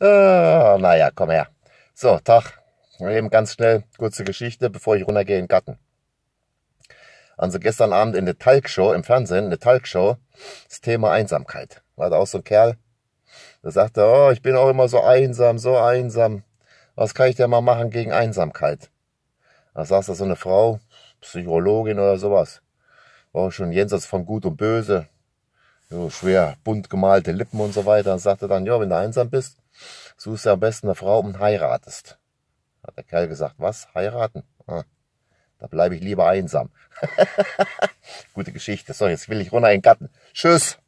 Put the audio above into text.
Äh, ah, naja, komm her. So, Tag. Eben ganz schnell, kurze Geschichte, bevor ich runtergehe in den Garten. Also gestern Abend in der Talkshow, im Fernsehen, eine Talkshow, das Thema Einsamkeit. War da auch so ein Kerl, der sagte, oh, ich bin auch immer so einsam, so einsam. Was kann ich denn mal machen gegen Einsamkeit? Da saß da so eine Frau, Psychologin oder sowas. War schon jenseits von Gut und Böse so schwer bunt gemalte Lippen und so weiter. Und sagte dann, ja, wenn du einsam bist, suchst du am besten eine Frau und heiratest. Hat der Kerl gesagt, was? Heiraten? Ah, da bleibe ich lieber einsam. Gute Geschichte. So, jetzt will ich runter in den Garten. Tschüss!